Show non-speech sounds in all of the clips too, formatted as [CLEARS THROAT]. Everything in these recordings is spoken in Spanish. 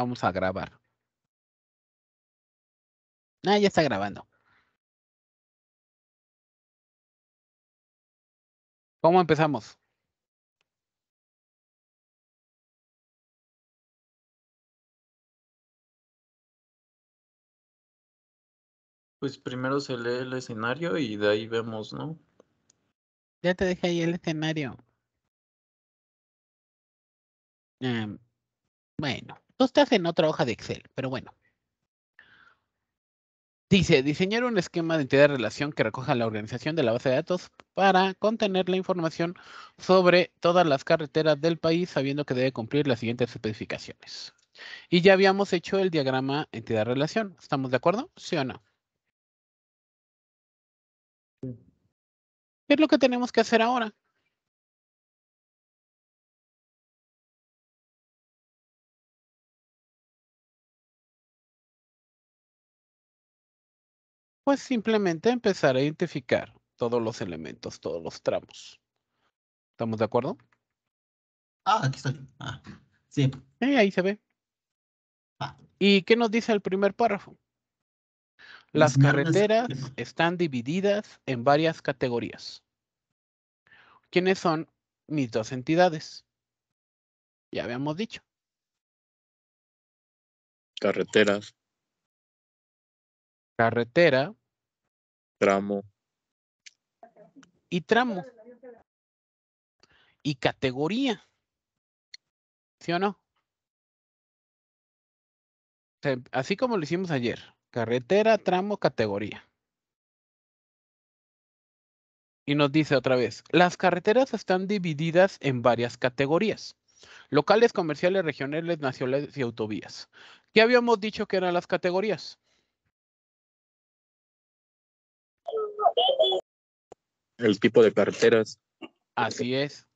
Vamos a grabar. Ah, ya está grabando. ¿Cómo empezamos? Pues primero se lee el escenario y de ahí vemos, ¿no? Ya te dejé ahí el escenario. Em, bueno. Tú está en otra hoja de Excel, pero bueno. Dice, diseñar un esquema de entidad relación que recoja la organización de la base de datos para contener la información sobre todas las carreteras del país, sabiendo que debe cumplir las siguientes especificaciones. Y ya habíamos hecho el diagrama entidad-relación. ¿Estamos de acuerdo? ¿Sí o no? ¿Qué es lo que tenemos que hacer ahora? es pues, simplemente empezar a identificar todos los elementos, todos los tramos. ¿Estamos de acuerdo? Ah, aquí estoy. Ah, sí. Eh, ahí se ve. Ah. ¿Y qué nos dice el primer párrafo? Las carreteras están divididas en varias categorías. ¿Quiénes son mis dos entidades? Ya habíamos dicho. Carreteras. Carretera Tramo. Y tramo. Y categoría. ¿Sí o no? así como lo hicimos ayer. Carretera, tramo, categoría. Y nos dice otra vez, las carreteras están divididas en varias categorías. Locales, comerciales, regionales, nacionales y autovías. ¿Qué habíamos dicho que eran las categorías? el tipo de carreteras. Así es.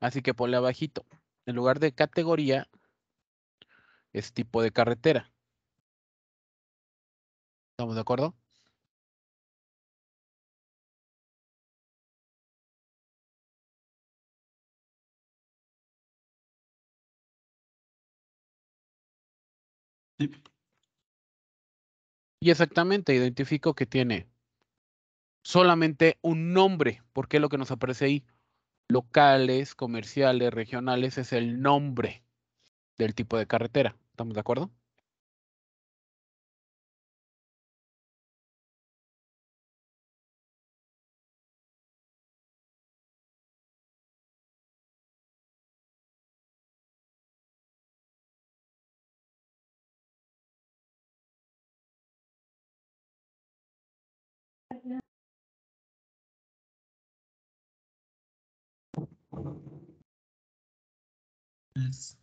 Así que ponle abajito. En lugar de categoría, es tipo de carretera. ¿Estamos de acuerdo? Sí. Y exactamente, identifico que tiene solamente un nombre, porque lo que nos aparece ahí, locales, comerciales, regionales, es el nombre del tipo de carretera. ¿Estamos de acuerdo?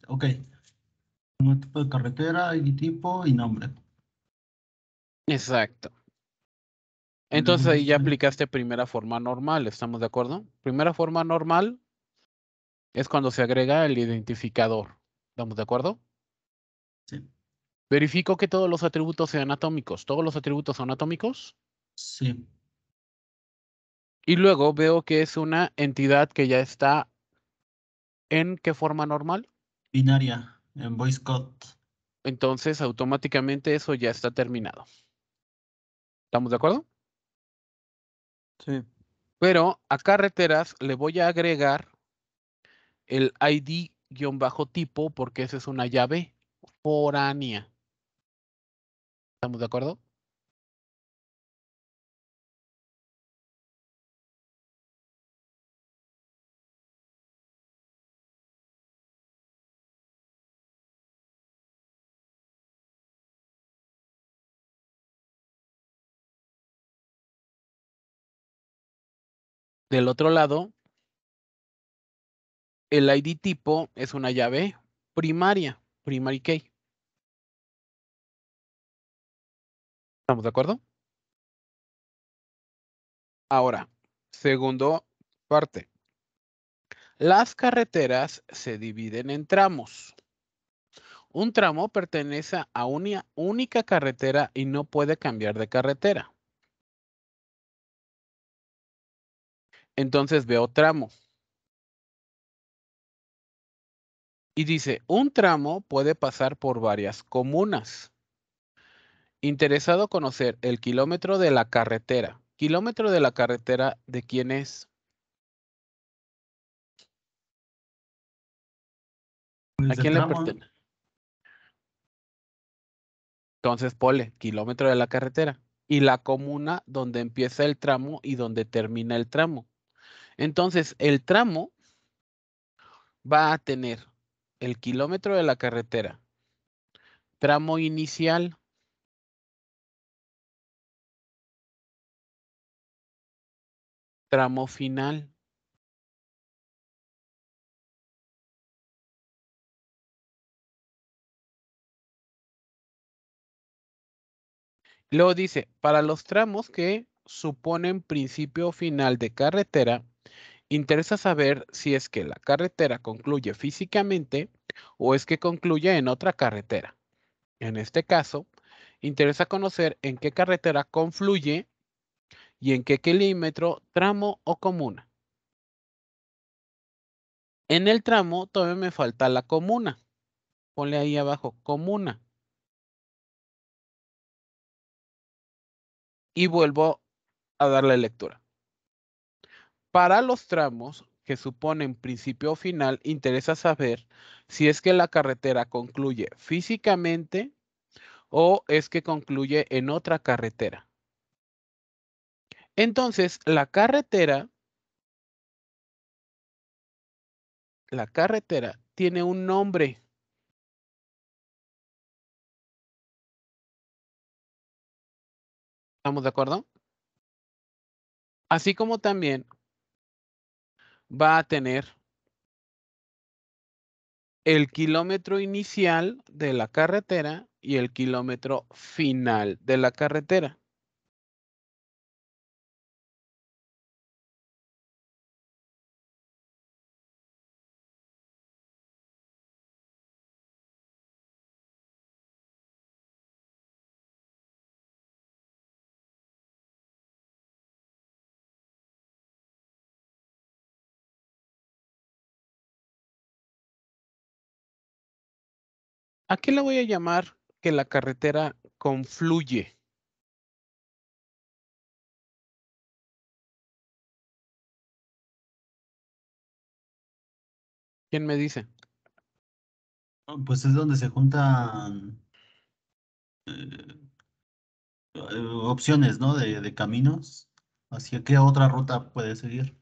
ok. Un tipo de carretera, y tipo y nombre. Exacto. Entonces ahí ya aplicaste primera forma normal, ¿estamos de acuerdo? Primera forma normal es cuando se agrega el identificador. ¿Estamos de acuerdo? Sí. Verifico que todos los atributos sean atómicos. ¿Todos los atributos son atómicos? Sí. Y luego veo que es una entidad que ya está en qué forma normal? Binaria, en voice code. Entonces, automáticamente eso ya está terminado. ¿Estamos de acuerdo? Sí. Pero a carreteras le voy a agregar el ID-tipo porque esa es una llave foránea. ¿Estamos de acuerdo? Del otro lado, el ID tipo es una llave primaria, primary key. ¿Estamos de acuerdo? Ahora, segundo parte. Las carreteras se dividen en tramos. Un tramo pertenece a una única carretera y no puede cambiar de carretera. Entonces veo tramo. Y dice, un tramo puede pasar por varias comunas. Interesado conocer el kilómetro de la carretera. Kilómetro de la carretera, ¿de quién es? ¿A quién le pertenece? Entonces, pole, kilómetro de la carretera. Y la comuna donde empieza el tramo y donde termina el tramo. Entonces, el tramo va a tener el kilómetro de la carretera, tramo inicial, tramo final. Luego dice, para los tramos que suponen principio o final de carretera, Interesa saber si es que la carretera concluye físicamente o es que concluye en otra carretera. En este caso, interesa conocer en qué carretera confluye y en qué kilómetro, tramo o comuna. En el tramo todavía me falta la comuna. Ponle ahí abajo, comuna. Y vuelvo a darle lectura. Para los tramos que suponen principio o final, interesa saber si es que la carretera concluye físicamente o es que concluye en otra carretera. Entonces, la carretera, la carretera tiene un nombre. ¿Estamos de acuerdo? Así como también va a tener el kilómetro inicial de la carretera y el kilómetro final de la carretera. ¿A qué la voy a llamar que la carretera confluye? ¿Quién me dice? Pues es donde se juntan eh, opciones, ¿no? De, de, caminos. ¿Hacia qué otra ruta puede seguir?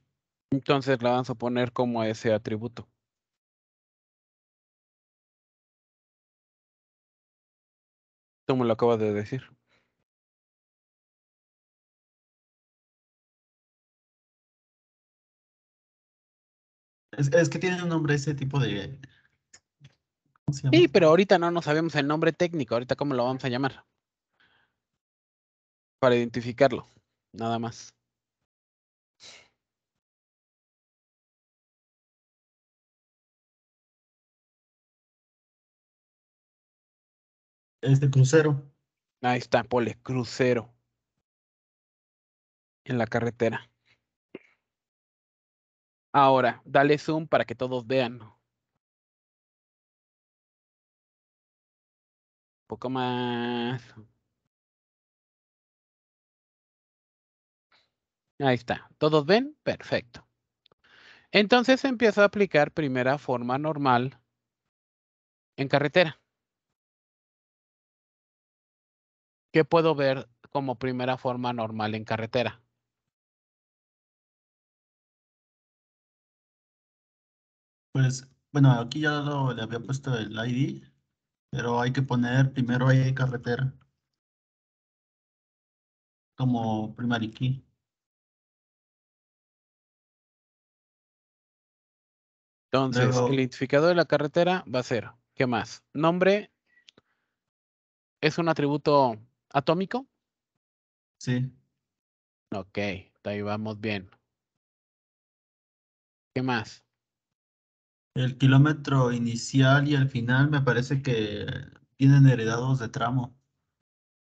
Entonces la vamos a poner como ese atributo. Como lo acabas de decir. Es, que tiene un nombre ese tipo de... Sí, pero ahorita no nos sabemos el nombre técnico, ahorita cómo lo vamos a llamar. Para identificarlo, nada más. Este crucero. Ahí está, pole, crucero. En la carretera. Ahora, dale zoom para que todos vean. Un poco más. Ahí está. ¿Todos ven? Perfecto. Entonces empiezo a aplicar primera forma normal en carretera. ¿qué puedo ver como primera forma normal en carretera? Pues, bueno, aquí ya lo, le había puesto el ID, pero hay que poner primero ahí carretera como primary key. Entonces, el identificador de la carretera va a ser, ¿qué más? Nombre es un atributo atómico? Sí. Ok, ahí vamos bien. ¿Qué más? El kilómetro inicial y el final me parece que tienen heredados de tramo.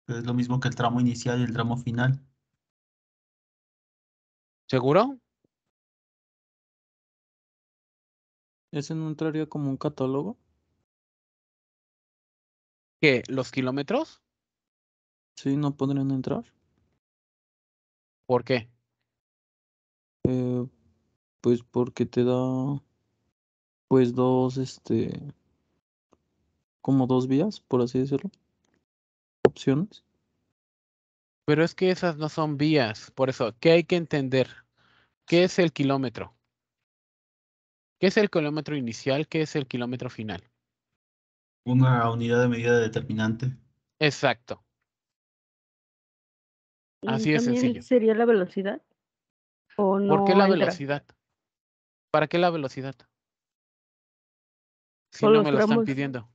Es lo mismo que el tramo inicial y el tramo final. ¿Seguro? ¿Es en un como un catálogo? ¿Qué? ¿Los kilómetros? Sí, no podrían entrar. ¿Por qué? Eh, pues porque te da pues dos, este, como dos vías, por así decirlo. Opciones. Pero es que esas no son vías, por eso, ¿qué hay que entender? ¿Qué es el kilómetro? ¿Qué es el kilómetro inicial? ¿Qué es el kilómetro final? Una unidad de medida determinante. Exacto. Así es sencillo. ¿Sería la velocidad? ¿O ¿Por qué la velocidad? ¿Para qué la velocidad? Si no me lo están pidiendo.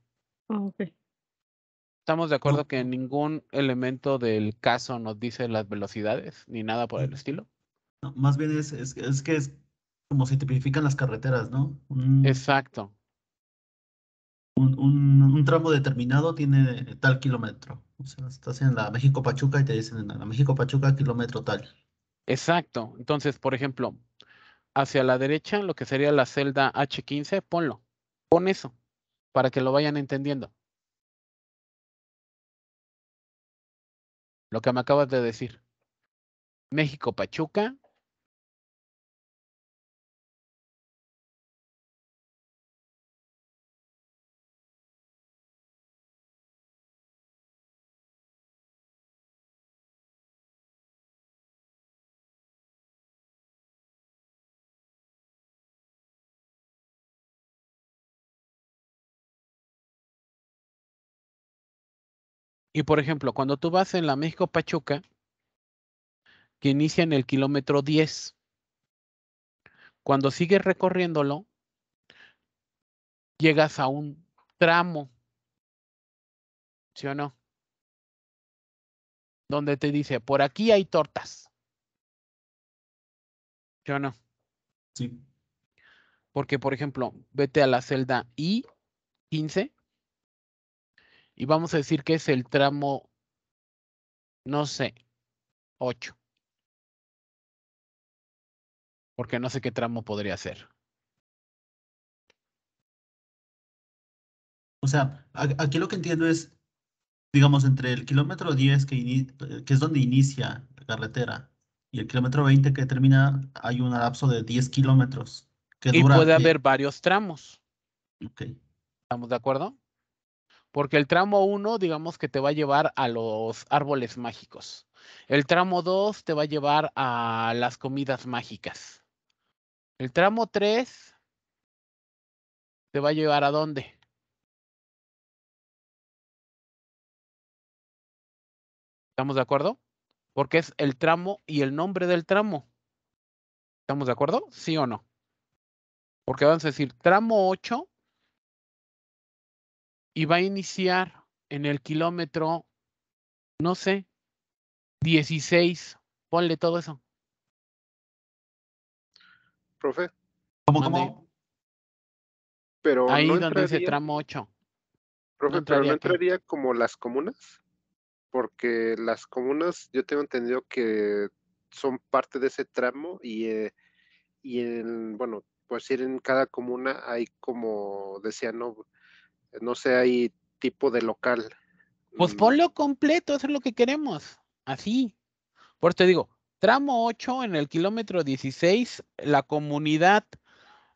Ah, Estamos de acuerdo que ningún elemento del caso nos dice las velocidades ni nada por el estilo. más bien es, es, que es como se tipifican las carreteras, ¿no? Exacto. un, un, tramo determinado tiene tal kilómetro. O sea, estás en la México Pachuca y te dicen en la México Pachuca kilómetro tal. Exacto. Entonces, por ejemplo, hacia la derecha, lo que sería la celda H15, ponlo. Pon eso, para que lo vayan entendiendo. Lo que me acabas de decir. México Pachuca, Y por ejemplo, cuando tú vas en la México Pachuca, que inicia en el kilómetro 10, cuando sigues recorriéndolo, llegas a un tramo, ¿sí o no? Donde te dice, por aquí hay tortas. ¿Sí o no? Sí. Porque, por ejemplo, vete a la celda I15 y vamos a decir que es el tramo, no sé, 8. Porque no sé qué tramo podría ser. O sea, aquí lo que entiendo es, digamos, entre el kilómetro 10, que, es donde inicia la carretera, y el kilómetro 20 que termina, hay un lapso de 10 kilómetros. Que y puede haber varios tramos. Ok. ¿Estamos de acuerdo? porque el tramo 1, digamos que te va a llevar a los árboles mágicos. El tramo 2 te va a llevar a las comidas mágicas. El tramo 3 te va a llevar a dónde? ¿Estamos de acuerdo? Porque es el tramo y el nombre del tramo. ¿Estamos de acuerdo? ¿Sí o no? Porque vamos a decir, tramo 8 y va a iniciar en el kilómetro, no sé, 16. Ponle todo eso. Profe. ¿Cómo, Pero Ahí no donde ese tramo 8. Profe, pero no entraría como las comunas, porque las comunas yo tengo entendido que son parte de ese tramo y, eh, y en, bueno, pues ir en cada comuna hay como decía, no, no sé, hay tipo de local. Pues mm. ponlo completo, eso es lo que queremos, así. Por eso te digo, tramo 8 en el kilómetro 16, la comunidad,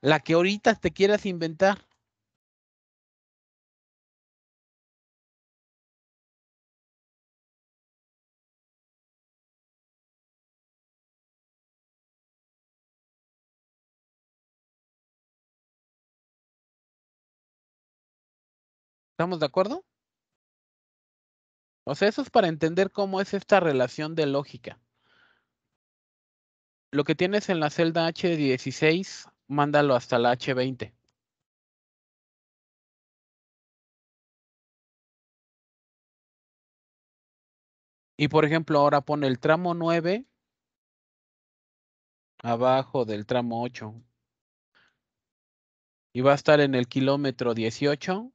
la que ahorita te quieras inventar. ¿Estamos de acuerdo? O sea, eso es para entender cómo es esta relación de lógica. Lo que tienes en la celda H16, mándalo hasta la H20. Y por ejemplo, ahora pone el tramo 9 abajo del tramo 8. Y va a estar en el kilómetro 18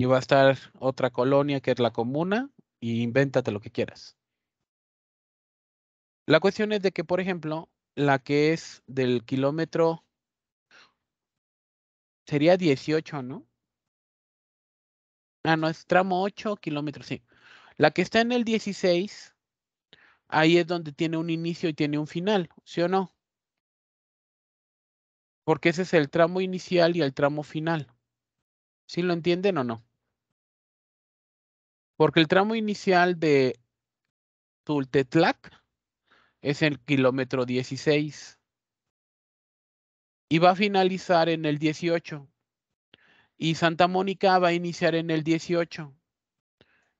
y va a estar otra colonia que es la comuna y invéntate lo que quieras. La cuestión es de que, por ejemplo, la que es del kilómetro sería 18, ¿no? Ah, no, es tramo 8 kilómetros, sí. La que está en el 16, ahí es donde tiene un inicio y tiene un final, ¿sí o no? Porque ese es el tramo inicial y el tramo final. ¿Sí lo entienden o no? Porque el tramo inicial de Tultetlac es el kilómetro 16 y va a finalizar en el 18. Y Santa Mónica va a iniciar en el 18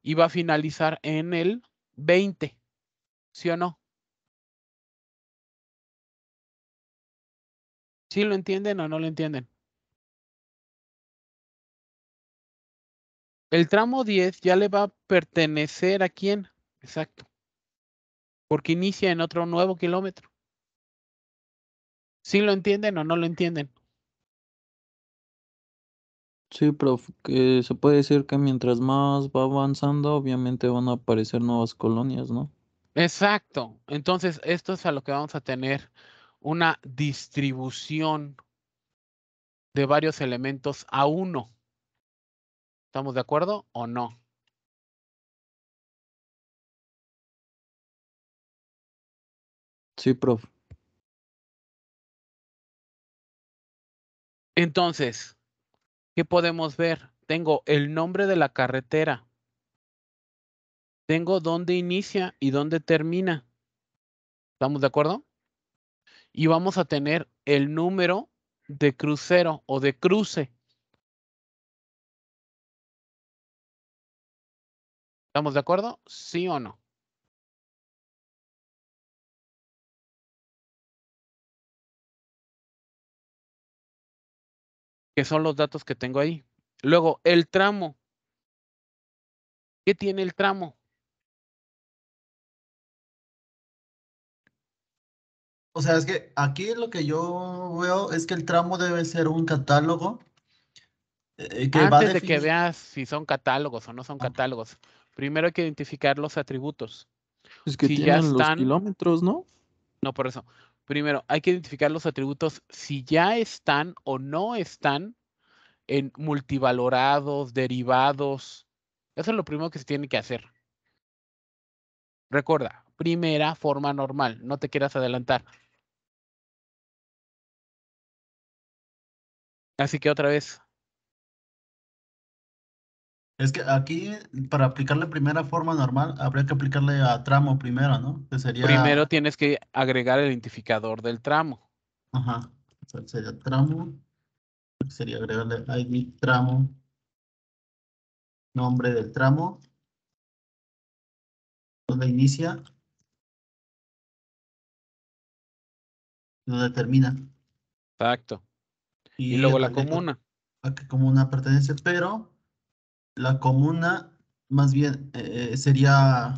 y va a finalizar en el 20. ¿Sí o no? ¿Sí lo entienden o no lo entienden? El tramo 10 ya le va a pertenecer a quién? Exacto. Porque inicia en otro nuevo kilómetro. ¿Sí lo entienden o no lo entienden? Sí, pero se puede decir que mientras más va avanzando, obviamente van a aparecer nuevas colonias, ¿no? Exacto. Entonces, esto es a lo que vamos a tener una distribución de varios elementos a uno. ¿Estamos de acuerdo o no? Sí, prof. Entonces, ¿qué podemos ver? Tengo el nombre de la carretera. Tengo dónde inicia y dónde termina. ¿Estamos de acuerdo? Y vamos a tener el número de crucero o de cruce. ¿Estamos de acuerdo? ¿Sí o no? ¿Qué son los datos que tengo ahí. Luego, el tramo. ¿Qué tiene el tramo? O sea, es que aquí lo que yo veo es que el tramo debe ser un catálogo. Eh, que Antes de que veas si son catálogos o no son catálogos, Primero hay que identificar los atributos. Pues si ya están... los kilómetros, ¿no? No, por eso. Primero, hay que identificar los atributos si ya están o no están en multivalorados, derivados. Eso es lo primero que se tiene que hacer. Recuerda, primera forma normal, no te quieras adelantar. Así que otra vez, es que aquí, para aplicarle la primera forma normal, habría que aplicarle a tramo primero, ¿no? Primero tienes que agregar el identificador del tramo. Ajá. sería tramo. Sería agregarle ID tramo. Nombre del tramo. Donde inicia. Donde termina. Exacto. Y, y luego la comuna. A qué comuna pertenece, pero la comuna más bien eh, eh, sería...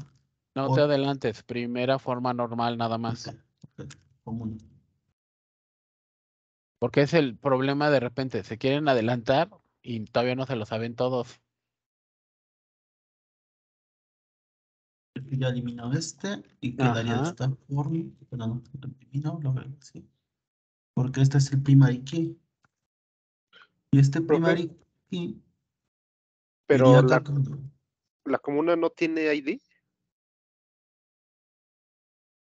No te adelantes, primera forma normal nada más. Porque es el problema de repente, se quieren adelantar y todavía no se lo saben todos. Ya elimino este y quedaría esta forma. no, lo Porque este es el primary key. Y este primary key pero la, comuna no tiene ID.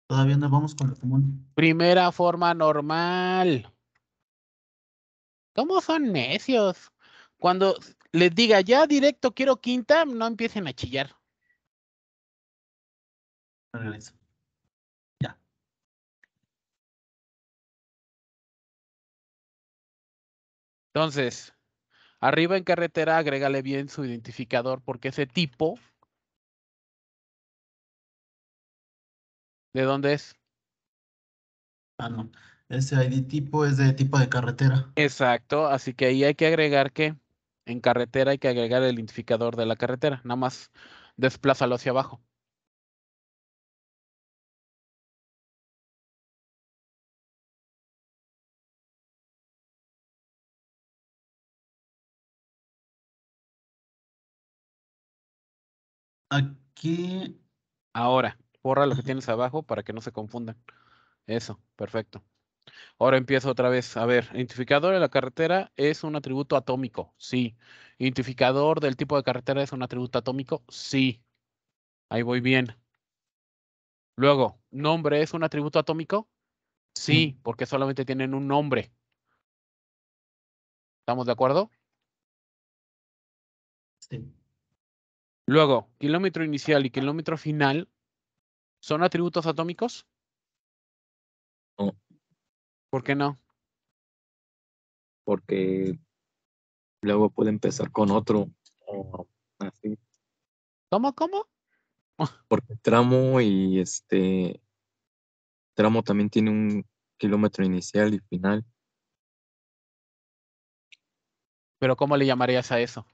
Todavía no vamos con la comuna. Primera forma normal. ¿Cómo son necios? Cuando les diga ya directo quiero quinta, no empiecen a chillar. Ya. Entonces, Arriba en carretera, agrégale bien su identificador porque ese tipo... ¿De dónde es? Ah, no. Ese ID tipo es de tipo de carretera. Exacto, así que ahí hay que agregar que en carretera hay que agregar el identificador de la carretera, nada más desplázalo hacia abajo. Aquí. Ahora, borra lo que tienes abajo para que no se confundan. Eso, perfecto. Ahora empiezo otra vez. A ver, identificador de la carretera es un atributo atómico, sí. Identificador del tipo de carretera es un atributo atómico, sí. Ahí voy bien. Luego, nombre es un atributo atómico, sí, mm. porque solamente tienen un nombre. ¿Estamos de acuerdo? Sí. Luego, kilómetro inicial y kilómetro final son atributos atómicos. No. ¿Por qué no? Porque luego puede empezar con otro así. ¿Cómo, cómo? Porque tramo y este tramo también tiene un kilómetro inicial y final. Pero ¿cómo le llamarías a eso?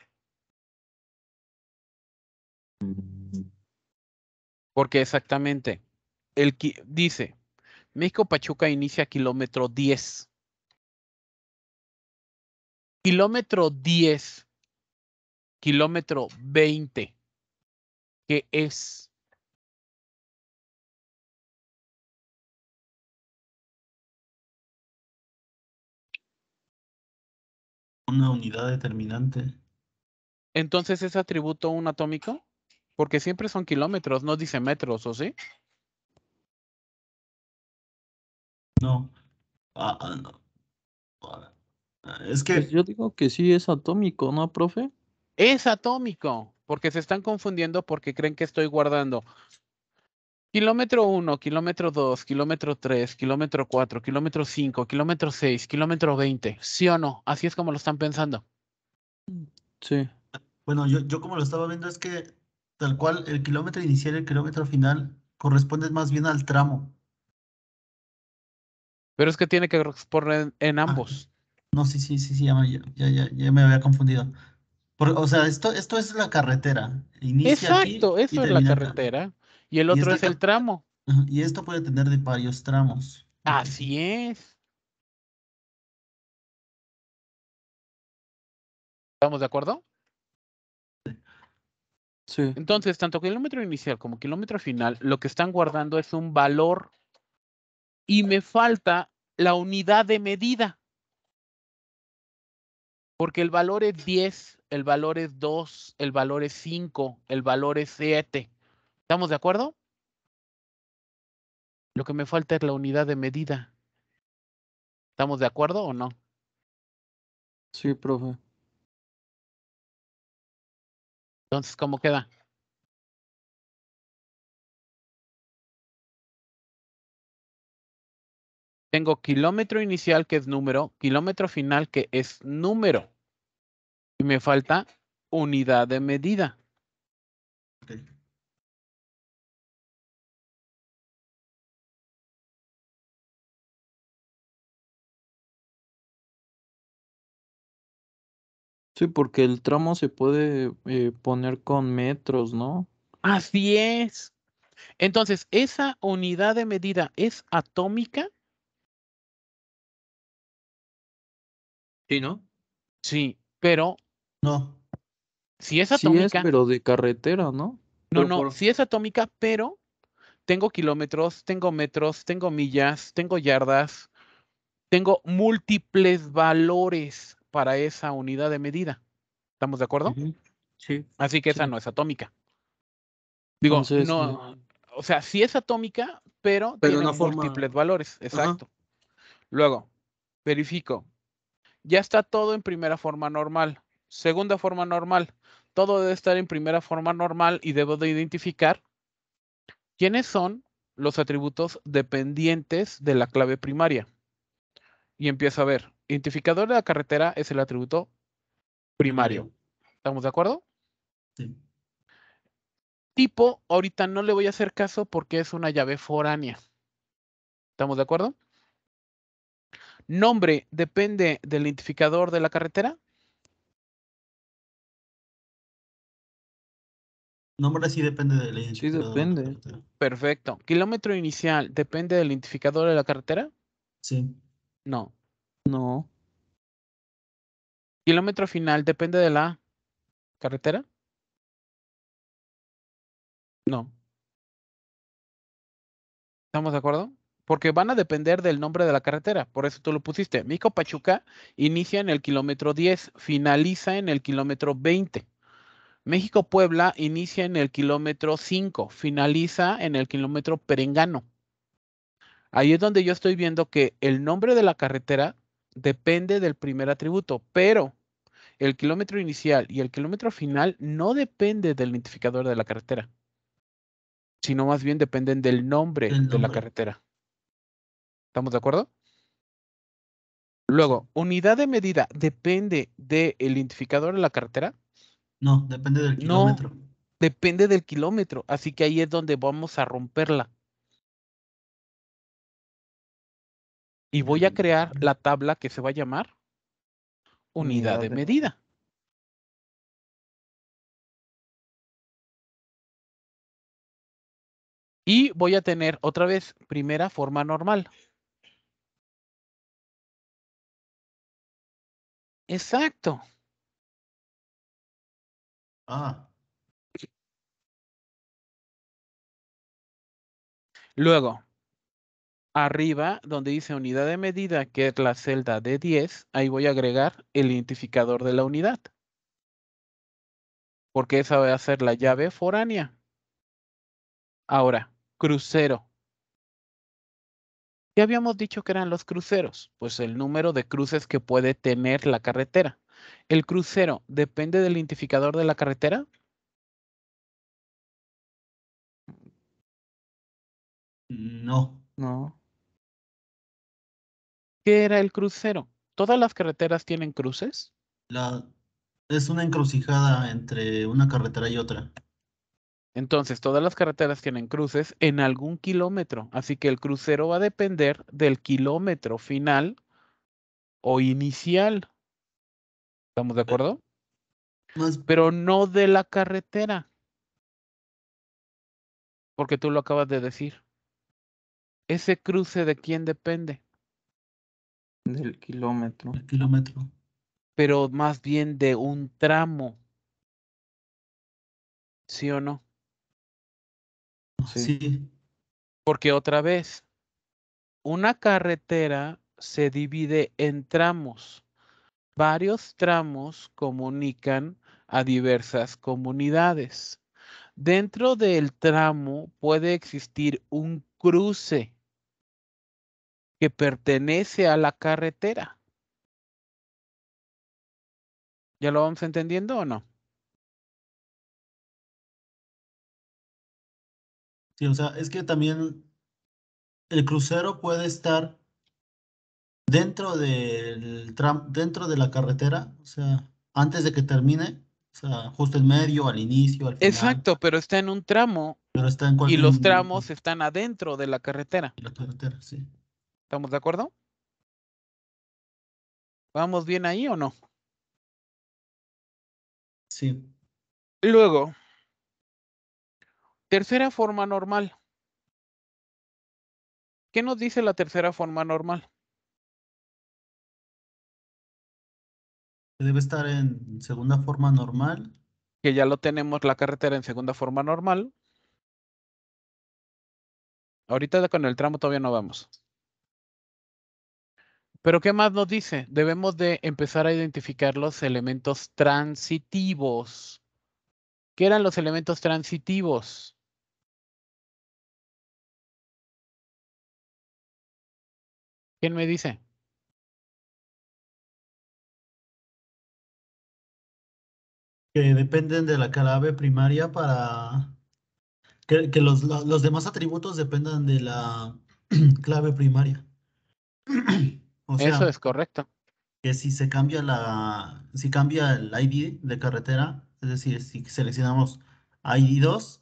Porque exactamente, el dice, México Pachuca inicia kilómetro 10. Kilómetro 10, kilómetro 20, que es una unidad determinante. Entonces es atributo un atómico. Porque siempre son kilómetros, no dice metros, ¿o sí? No. Ah, ah no. Ah, ah, es que. Pues yo digo que sí es atómico, ¿no, profe? Es atómico, porque se están confundiendo porque creen que estoy guardando. Kilómetro 1, kilómetro 2, kilómetro 3, kilómetro 4, kilómetro 5, kilómetro 6, kilómetro 20. ¿Sí o no? Así es como lo están pensando. Sí. Bueno, yo, yo como lo estaba viendo es que tal cual el kilómetro inicial y el kilómetro final corresponden más bien al tramo. Pero es que tiene que corresponder en ah, ambos. no, sí, sí, sí, sí, ya, me había confundido. o sea, esto, esto es la carretera. Inicia Exacto, es la carretera. Y el otro es, es el tramo. Y esto puede tener de varios tramos. Así es. ¿Estamos de acuerdo? Entonces, tanto kilómetro inicial como kilómetro final, lo que están guardando es un valor y me falta la unidad de medida. Porque el valor es 10, el valor es 2, el valor es 5, el valor es 7. ¿Estamos de acuerdo? Lo que me falta es la unidad de medida. ¿Estamos de acuerdo o no? Sí, profe. Entonces, ¿cómo queda? Tengo kilómetro inicial que es número, kilómetro final que es número. Y me falta unidad de medida. Sí, porque el tramo se puede eh, poner con metros, ¿no? Así es. Entonces, ¿esa unidad de medida es atómica? Sí, ¿no? Sí, pero... No. Si es atómica... pero de carretera, ¿no? No, no, sí si es atómica, pero tengo kilómetros, tengo metros, tengo millas, tengo yardas, tengo múltiples valores para esa unidad de medida. ¿Estamos de acuerdo? Sí. Así que esa no es atómica. Digo, no, O sea, sí es atómica, pero, tiene múltiples valores. Exacto. Luego, verifico. Ya está todo en primera forma normal. Segunda forma normal. Todo debe estar en primera forma normal y debo de identificar quiénes son los atributos dependientes de la clave primaria. Y empiezo a ver identificador de la carretera es el atributo primario. ¿Estamos de acuerdo? Sí. Tipo, ahorita no le voy a hacer caso porque es una llave foránea. ¿Estamos de acuerdo? Nombre depende del identificador de la carretera. Nombre sí depende del identificador. Sí, depende. Perfecto. Kilómetro inicial depende del identificador de la carretera. Sí. No. No. Kilómetro final depende de la carretera. No. ¿Estamos de acuerdo? Porque van a depender del nombre de la carretera. Por eso tú lo pusiste. Mico Pachuca inicia en el kilómetro 10, finaliza en el kilómetro 20. México Puebla inicia en el kilómetro 5, finaliza en el kilómetro Perengano. Ahí es donde yo estoy viendo que el nombre de la carretera depende del primer atributo, pero el kilómetro inicial y el kilómetro final no depende del identificador de la carretera, sino más bien dependen del nombre, de la carretera. ¿Estamos de acuerdo? Luego, unidad de medida depende del identificador de la carretera. No, depende del kilómetro. No, depende del kilómetro, así que ahí es donde vamos a romperla. y voy a crear la tabla que se va a llamar unidad, de, de medida. Y voy a tener otra vez primera forma normal. Exacto. Ah. Luego, Arriba, donde dice unidad de medida, que es la celda de 10, ahí voy a agregar el identificador de la unidad. Porque esa va a ser la llave foránea. Ahora, crucero. ¿Qué habíamos dicho que eran los cruceros? Pues el número de cruces que puede tener la carretera. ¿El crucero depende del identificador de la carretera? No. No. ¿Qué era el crucero? ¿Todas las carreteras tienen cruces? La, es una encrucijada entre una carretera y otra. Entonces, todas las carreteras tienen cruces en algún kilómetro, así que el crucero va a depender del kilómetro final o inicial. ¿Estamos de eh, acuerdo? Pero no de la carretera. Porque tú lo acabas de decir. Ese cruce de quién depende. Del kilómetro. kilómetro. Pero más bien de un tramo. ¿Sí o no? sí. Porque otra vez, una carretera se divide en tramos. Varios tramos comunican a diversas comunidades. Dentro del tramo puede existir un cruce que pertenece a la carretera. ¿Ya lo vamos entendiendo o no? Sí, o sea, es que también el crucero puede estar dentro del tramo, dentro de la carretera, o sea, antes de que termine, o sea, justo en medio, al inicio, al final. Exacto, pero está en un tramo. Y los tramos están adentro de la carretera. La carretera, sí. ¿Estamos de acuerdo? ¿Vamos bien ahí o no? Sí. Luego, tercera forma normal. ¿Qué nos dice la tercera forma normal? Debe estar en segunda forma normal. Que ya lo tenemos la carretera en segunda forma normal. Ahorita con el tramo todavía no vamos. Pero ¿qué más nos dice? Debemos de empezar a identificar los elementos transitivos. ¿Qué eran los elementos transitivos? ¿Quién me dice? que dependen de la clave primaria para que, los, los, demás atributos dependan de la [CLEARS THROAT] clave primaria. [CLEARS THROAT] Eso es correcto. Que si se cambia la, si cambia el ID de carretera, es decir, si seleccionamos ID2,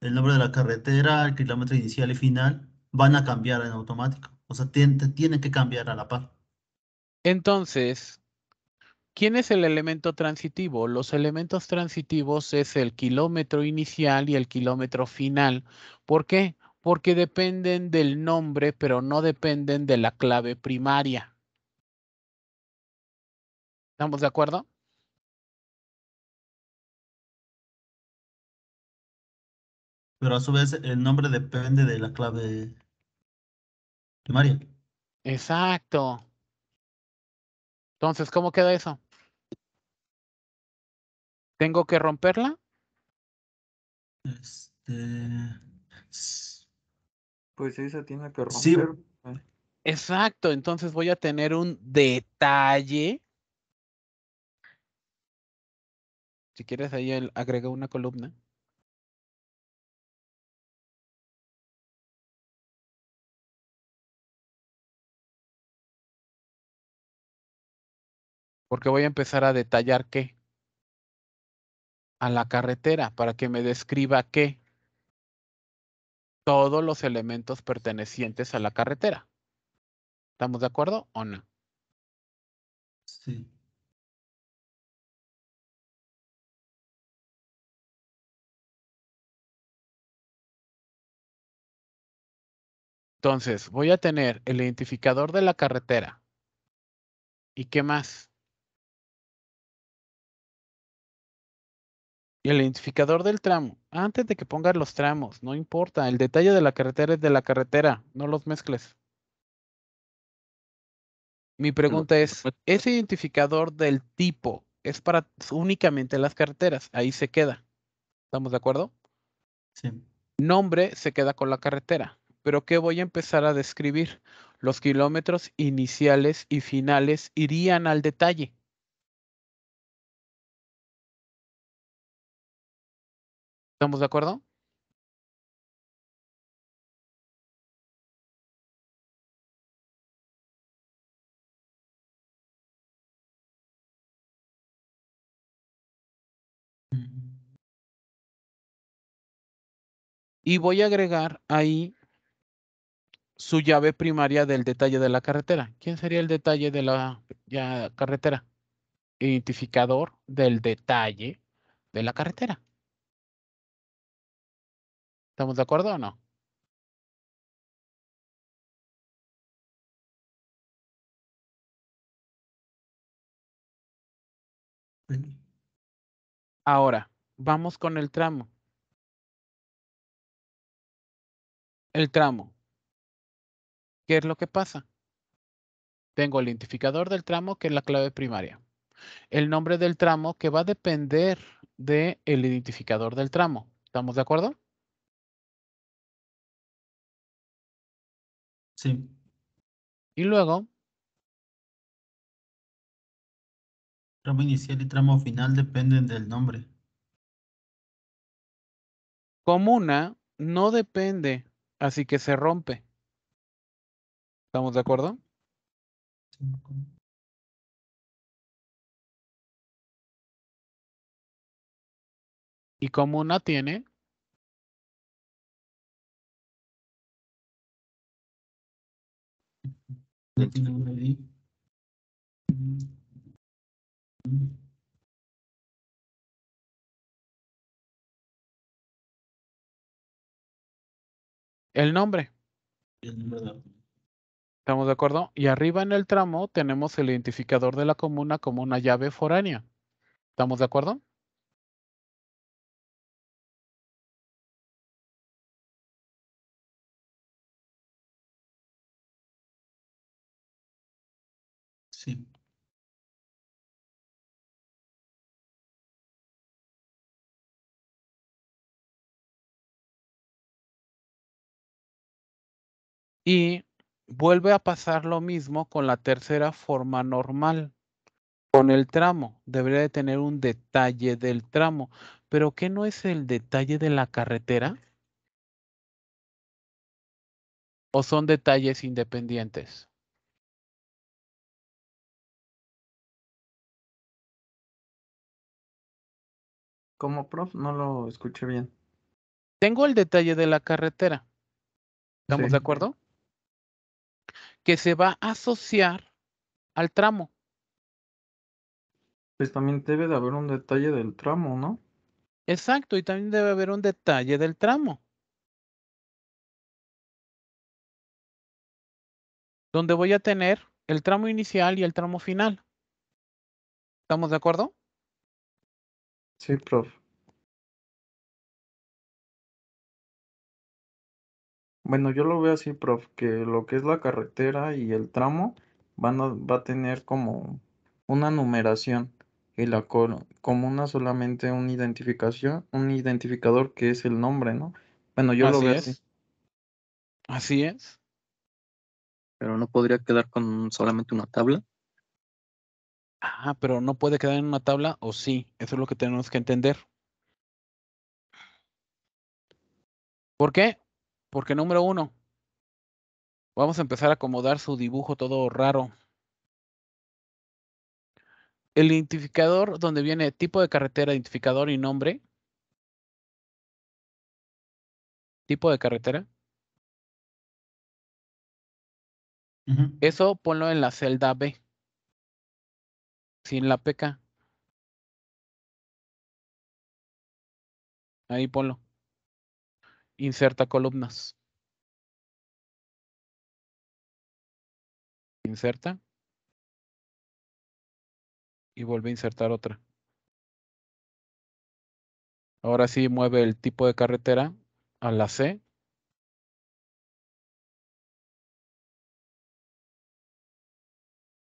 el nombre de la carretera, el kilómetro inicial y final, van a cambiar en automático. O sea, tienen que cambiar a la par. Entonces, ¿quién es el elemento transitivo? Los elementos transitivos es el kilómetro inicial y el kilómetro final. ¿Por qué? porque dependen del nombre, pero no dependen de la clave primaria. ¿Estamos de acuerdo? Pero a su vez el nombre depende de la clave primaria. Exacto. Entonces, ¿cómo queda eso? ¿Tengo que romperla? Este pues sí tiene que romper. Exacto, entonces voy a tener un detalle. Si quieres ahí agrega una columna. Porque voy a empezar a detallar qué. A la carretera, para que me describa qué todos los elementos pertenecientes a la carretera. ¿Estamos de acuerdo o no? Sí. Entonces, voy a tener el identificador de la carretera. ¿Y qué más? Y El identificador del tramo. Antes de que pongas los tramos, no importa. El detalle de la carretera es de la carretera. No los mezcles. Mi pregunta es, ese identificador del tipo es para únicamente las carreteras. Ahí se queda. ¿Estamos de acuerdo? Sí. Nombre se queda con la carretera. Pero ¿qué voy a empezar a describir? Los kilómetros iniciales y finales irían al detalle. ¿Estamos de acuerdo? Y voy a agregar ahí su llave primaria del detalle de la carretera. ¿Quién sería el detalle de la carretera? Identificador del detalle de la carretera. ¿Estamos de acuerdo o no? Ahora, vamos con el tramo. El tramo. ¿Qué es lo que pasa? Tengo el identificador del tramo, que es la clave primaria. El nombre del tramo, que va a depender del el identificador del tramo. ¿Estamos de acuerdo? Sí. Y luego. Tramo inicial y tramo final dependen del nombre. Comuna no depende, así que se rompe. ¿Estamos de acuerdo? Y Y comuna tiene El nombre. ¿Estamos de acuerdo? Y arriba en el tramo tenemos el identificador de la comuna como una llave foránea. ¿Estamos de acuerdo? Y vuelve a pasar lo mismo con la tercera forma normal, con el tramo. Debería de tener un detalle del tramo. Pero ¿qué no es el detalle de la carretera? ¿O son detalles independientes? Como prof, no lo escuché bien. Tengo el detalle de la carretera. ¿Estamos de acuerdo? que se va a asociar al tramo. Pues también debe de haber un detalle del tramo, ¿no? Exacto, y también debe haber un detalle del tramo. Donde voy a tener el tramo inicial y el tramo final. ¿Estamos de acuerdo? Sí, profe. Bueno, yo lo veo así, prof, que lo que es la carretera y el tramo van a- va a tener como una numeración y la como una solamente una identificación, un identificador que es el nombre, ¿no? Bueno, yo lo veo así, así es. pero no podría quedar con solamente una tabla. Ah, pero no puede quedar en una tabla o sí, eso es lo que tenemos que entender. ¿Por qué? Porque número uno, vamos a empezar a acomodar su dibujo todo raro. El identificador donde viene tipo de carretera, identificador y nombre. Tipo de carretera. Eso ponlo en la celda B. Sin la PK. Ahí ponlo inserta columnas. Inserta. Y vuelve a insertar otra. Ahora sí mueve el tipo de carretera a la C.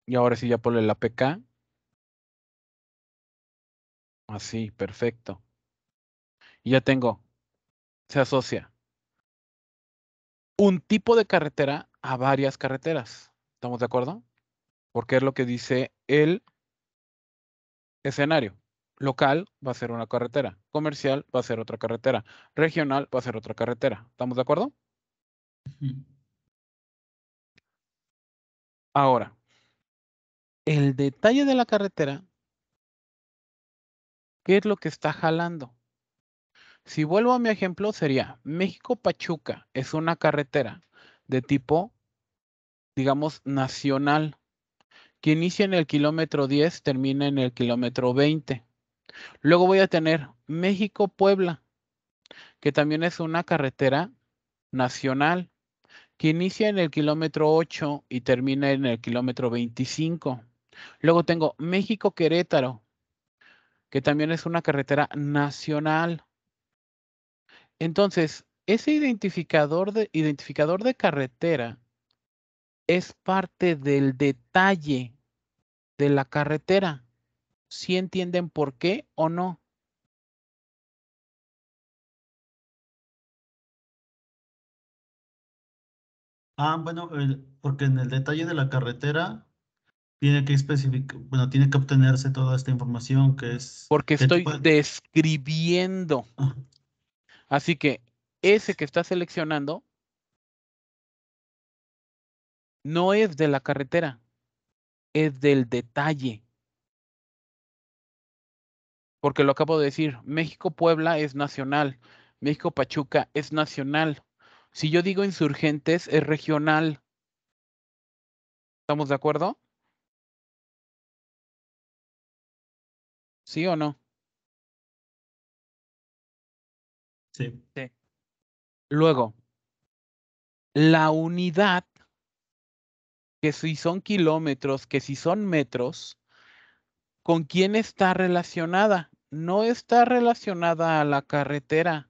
Y ahora sí ya pone la PK. Así, perfecto. Y ya tengo se asocia un tipo de carretera a varias carreteras. ¿Estamos de acuerdo? Porque es lo que dice el escenario. Local va a ser una carretera, comercial va a ser otra carretera, regional va a ser otra carretera. ¿Estamos de acuerdo? Ahora, el detalle de la carretera, ¿qué es lo que está jalando? Si vuelvo a mi ejemplo, sería México-Pachuca es una carretera de tipo, digamos, nacional, que inicia en el kilómetro 10, termina en el kilómetro 20. Luego voy a tener México-Puebla, que también es una carretera nacional, que inicia en el kilómetro 8 y termina en el kilómetro 25. Luego tengo México-Querétaro, que también es una carretera nacional, entonces, ese identificador de, identificador de carretera es parte del detalle de la carretera. Si ¿Sí entienden por qué o no. Ah, bueno, porque en el detalle de la carretera tiene que especificar, bueno, tiene que obtenerse toda esta información que es. Porque estoy describiendo. Así que ese que está seleccionando no es de la carretera, es del detalle. Porque lo acabo de decir, México-Puebla es nacional, México-Pachuca es nacional. Si yo digo insurgentes, es regional. ¿Estamos de acuerdo? ¿Sí o no? Sí. Luego, la unidad, que si son kilómetros, que si son metros, ¿con quién está relacionada? No está relacionada a la carretera,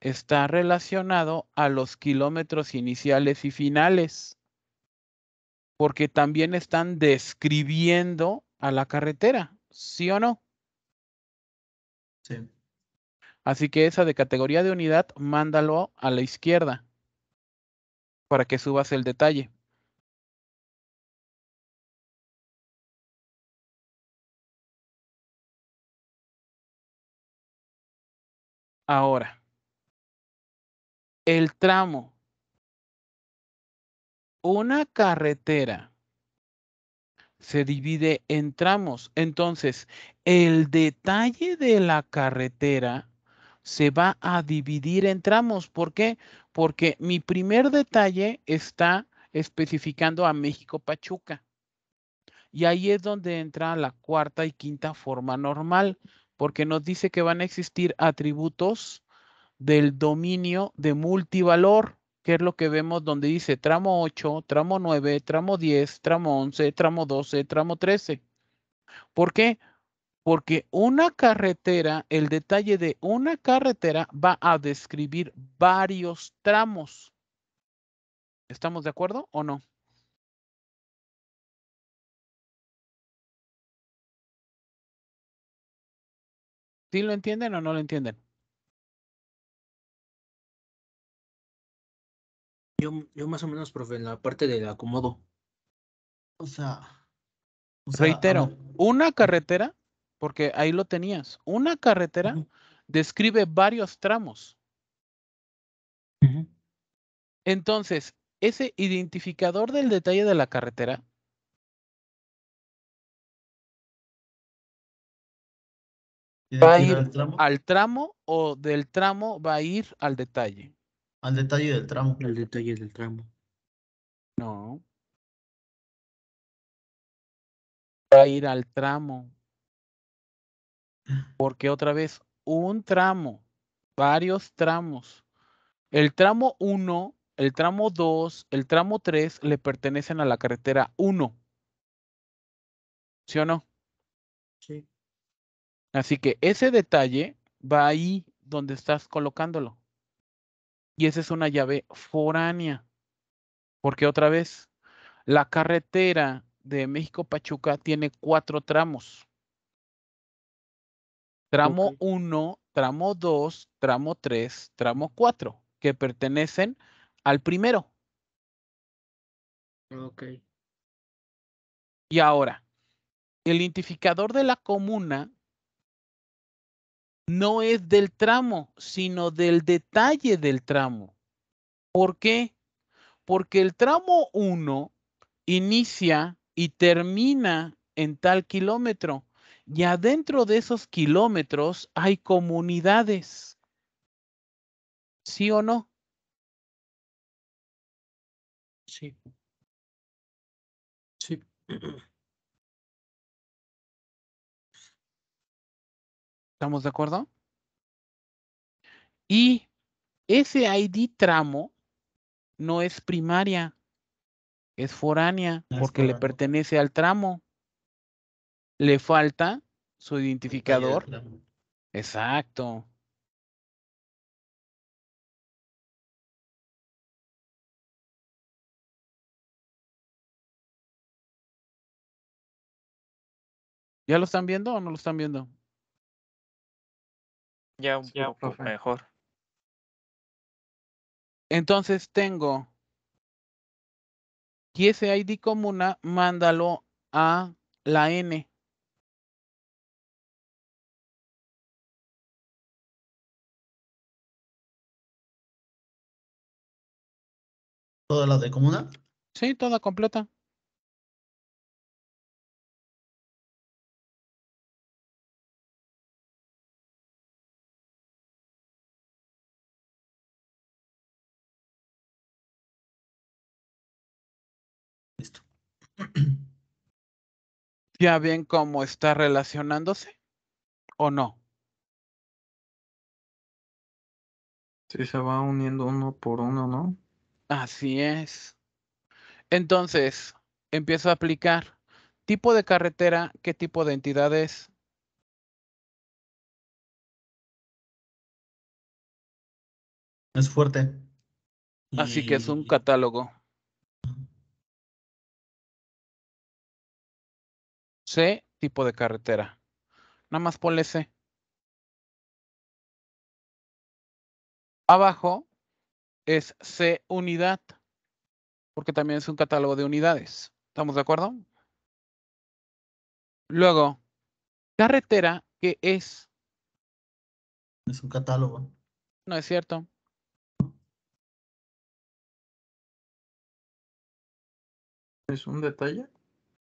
está relacionado a los kilómetros iniciales y finales, porque también están describiendo a la carretera, ¿sí o no? Sí. Así que esa de categoría de unidad, mándalo a la izquierda para que subas el detalle. Ahora, el tramo. Una carretera se divide en tramos. Entonces, el detalle de la carretera se va a dividir en tramos. ¿Por qué? Porque mi primer detalle está especificando a México Pachuca. Y ahí es donde entra la cuarta y quinta forma normal, porque nos dice que van a existir atributos del dominio de multivalor, que es lo que vemos donde dice tramo 8, tramo 9, tramo 10, tramo 11, tramo 12, tramo 13. ¿Por qué? Porque una carretera, el detalle de una carretera va a describir varios tramos. ¿Estamos de acuerdo o no? ¿Sí lo entienden o no lo entienden? Yo, más o menos, profe, en la parte del acomodo. O sea Reitero, una carretera porque ahí lo tenías. Una carretera describe varios tramos. Entonces, ese identificador del detalle de la carretera va a ir al tramo? al tramo? o del tramo va a ir al detalle. Al detalle del tramo. Al detalle del tramo. No. Va a ir al tramo. Porque otra vez, un tramo, varios tramos. El tramo 1, el tramo 2, el tramo 3 le pertenecen a la carretera 1. ¿Sí o no? Sí. Así que ese detalle va ahí donde estás colocándolo. Y esa es una llave foránea. Porque otra vez, la carretera de México Pachuca tiene cuatro tramos. Tramo 1, tramo 2, tramo 3, tramo 4, que pertenecen al primero. Ok. Y ahora, el identificador de la comuna no es del tramo, sino del detalle del tramo. ¿Por qué? Porque el tramo 1 inicia y termina en tal kilómetro, y adentro de esos kilómetros hay comunidades. ¿Sí o no? Sí. Sí. ¿Estamos de acuerdo? Y ese ID tramo no es primaria, es foránea, porque le pertenece al tramo. Le falta su identificador. Exacto. ¿Ya lo están viendo o no lo están viendo? Ya un poco mejor. Entonces tengo y ese ID comuna, mándalo a la N. ¿Todas la de comuna? Sí, toda completa. Listo. [CLEARS THROAT] ¿Ya ven cómo está relacionándose o no? Sí, se va uniendo uno por uno, ¿no? Así es. Entonces, empiezo a aplicar tipo de carretera, qué tipo de entidades. Es fuerte. Así que es un catálogo. C, tipo de carretera. Nada más ponle C. Abajo es C unidad, porque también es un catálogo de unidades. ¿Estamos de acuerdo? Luego, carretera, ¿qué es? Es un catálogo. No es cierto. ¿Es un detalle?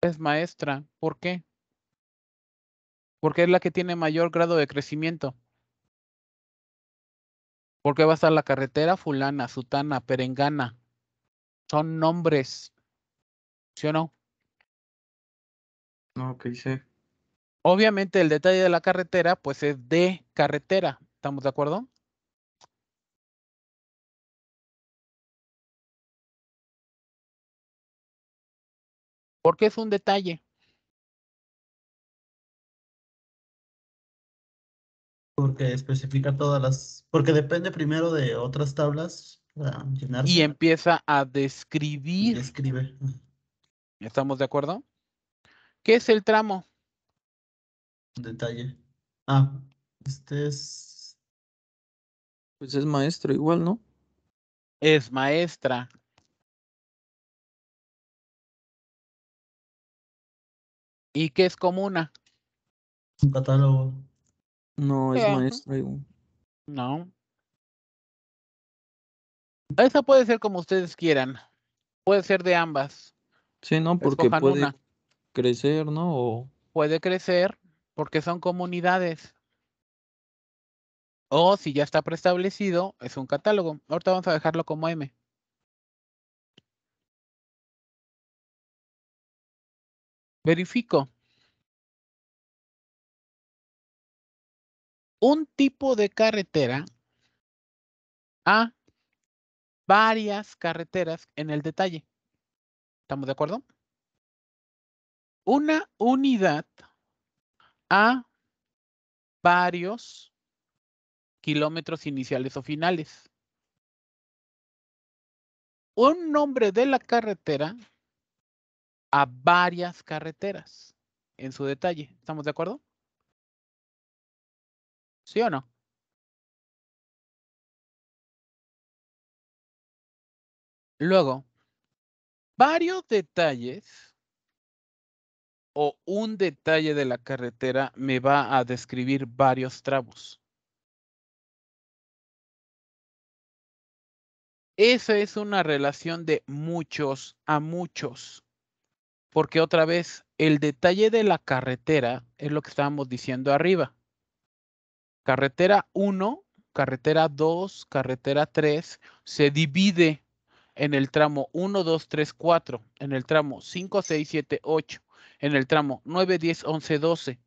Es maestra. ¿Por qué? Porque es la que tiene mayor grado de crecimiento qué va a estar la carretera fulana, sutana, perengana. Son nombres. ¿Sí o no? Ok, sí. Obviamente el detalle de la carretera, pues es de carretera. ¿Estamos de acuerdo? Porque es un detalle. porque especifica todas las, porque depende primero de otras tablas Y empieza a describir. describe. ¿Estamos de acuerdo? ¿Qué es el tramo? Detalle. Ah, este es. Pues es maestro igual, ¿no? Es maestra. ¿Y qué es comuna? Un catálogo. No, es maestro. No. Esa puede ser como ustedes quieran. Puede ser de ambas. Sí, no, porque puede crecer, ¿no? Puede crecer porque son comunidades. O si ya está preestablecido, es un catálogo. Ahorita vamos a dejarlo como M. Verifico. un tipo de carretera a varias carreteras en el detalle. ¿Estamos de acuerdo? Una unidad a varios kilómetros iniciales o finales. Un nombre de la carretera a varias carreteras en su detalle. ¿Estamos de acuerdo? ¿Sí o no? Luego, varios detalles o un detalle de la carretera me va a describir varios tramos. Esa es una relación de muchos a muchos, porque otra vez el detalle de la carretera es lo que estábamos diciendo arriba. Carretera 1, carretera 2, carretera 3 se divide en el tramo 1, 2, 3, 4, en el tramo 5, 6, 7, 8, en el tramo 9, 10, 11, 12.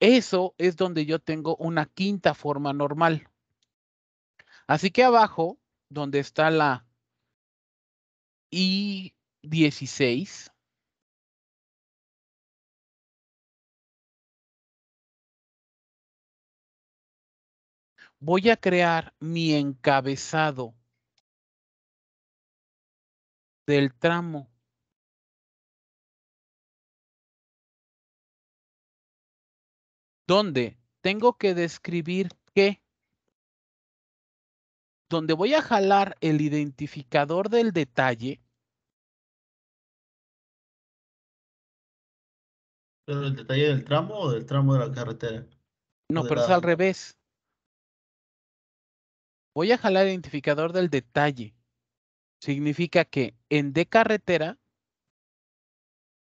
Eso es donde yo tengo una quinta forma normal. Así que abajo, donde está la I16, voy a crear mi encabezado del tramo. Donde tengo que describir qué. Donde voy a jalar el identificador del detalle. ¿Pero el detalle del tramo o del tramo de la carretera? No, pero es al revés voy a jalar el identificador del detalle. Significa que en de carretera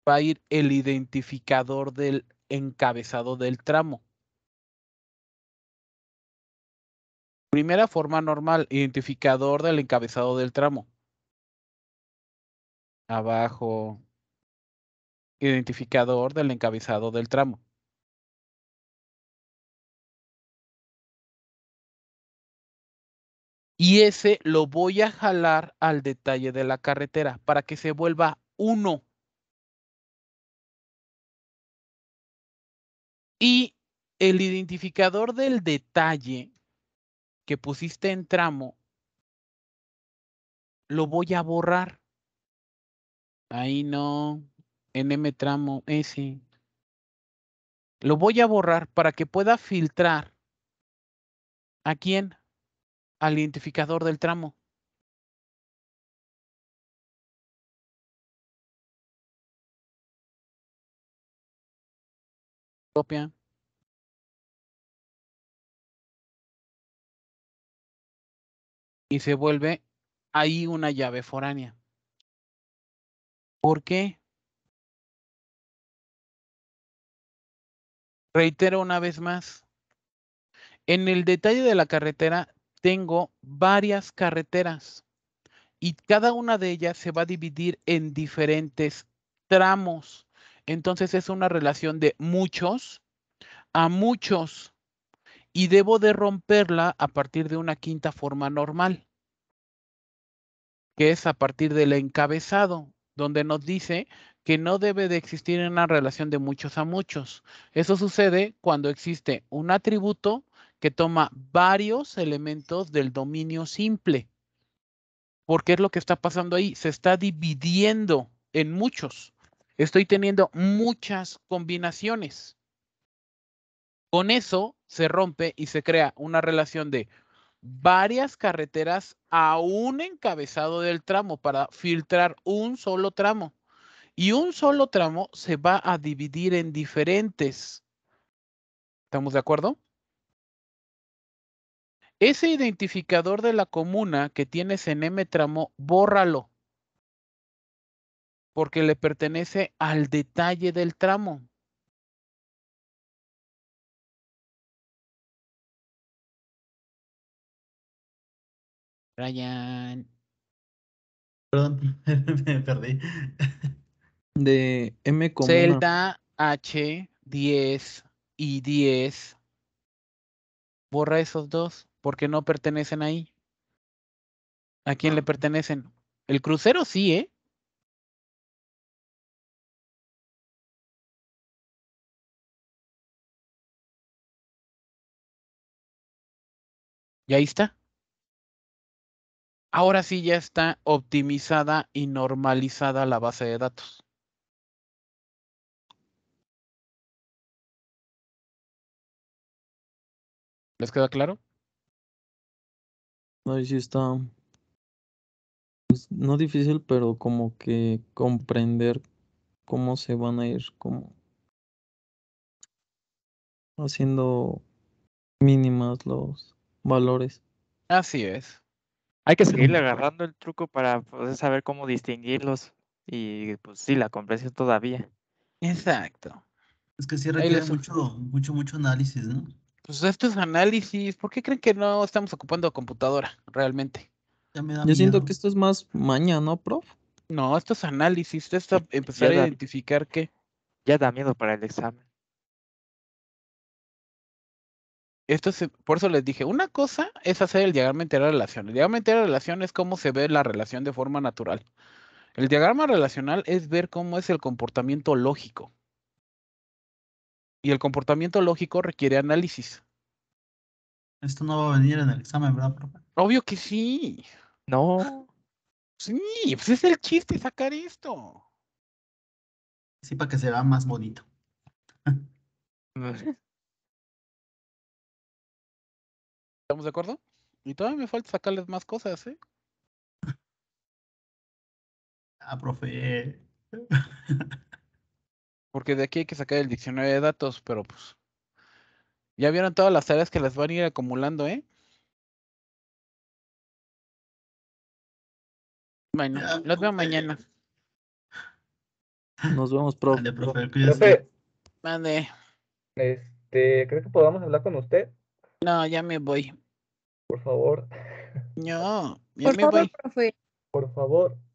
va a ir el identificador del encabezado del tramo. Primera forma normal, identificador del encabezado del tramo. Abajo, identificador del encabezado del tramo. y ese lo voy a jalar al detalle de la carretera para que se vuelva uno. Y el identificador del detalle que pusiste en tramo, lo voy a borrar. Ahí no, en M tramo ese. Lo voy a borrar para que pueda filtrar. ¿A quién? al identificador del tramo. Copia. Y se vuelve ahí una llave foránea. ¿Por qué? Reitero una vez más. En el detalle de la carretera tengo varias carreteras y cada una de ellas se va a dividir en diferentes tramos. Entonces es una relación de muchos a muchos y debo de romperla a partir de una quinta forma normal, que es a partir del encabezado, donde nos dice que no debe de existir una relación de muchos a muchos. Eso sucede cuando existe un atributo que toma varios elementos del dominio simple. Porque es lo que está pasando ahí. Se está dividiendo en muchos. Estoy teniendo muchas combinaciones. Con eso se rompe y se crea una relación de varias carreteras a un encabezado del tramo para filtrar un solo tramo. Y un solo tramo se va a dividir en diferentes. ¿Estamos de acuerdo? Ese identificador de la comuna que tienes en M tramo, bórralo. Porque le pertenece al detalle del tramo. Brian. Perdón, [LAUGHS] me perdí. [LAUGHS] De M comuna. Celda H 10 y 10. Borra esos dos porque no pertenecen ahí. ¿A quién le ah. pertenecen? El crucero sí, ¿eh? Y ahí está. Ahora sí ya está optimizada y normalizada la base de datos. ¿Les queda claro? No, sí está. Pues, no difícil, pero como que comprender cómo se van a ir como haciendo mínimas los valores. Así es. Hay que seguirle agarrando el truco para poder saber cómo distinguirlos y pues sí, la comprensión todavía. Exacto. Es que sí requiere mucho, mucho, mucho análisis, ¿no? pues esto es análisis, ¿por qué creen que no estamos ocupando computadora realmente? Ya me da Yo siento que esto es más mañana, ¿no, prof? No, esto es análisis, esto empezar a identificar que... Ya da miedo para el examen. Esto por eso les dije, una cosa es hacer el diagrama entero de relación. El diagrama de relación es cómo se ve la relación de forma natural. El diagrama relacional es ver cómo es el comportamiento lógico. Y el comportamiento lógico requiere análisis. Esto no va a venir en el examen, ¿verdad, profe? Obvio que sí. No. Sí, pues es el chiste sacar esto. Sí, para que se vea más bonito. ¿Estamos de acuerdo? Y todavía me falta sacarles más cosas, ¿eh? Ah, profe. [LAUGHS] Porque de aquí hay que sacar el diccionario de datos, pero pues. Ya vieron todas las tareas que las van a ir acumulando, ¿eh? Bueno, los veo mañana. Nos vemos, profe. mande profe, Este, creo que podamos hablar con usted? No, ya me voy. Por favor. No, ya Por me favor, voy. Profe. Por favor.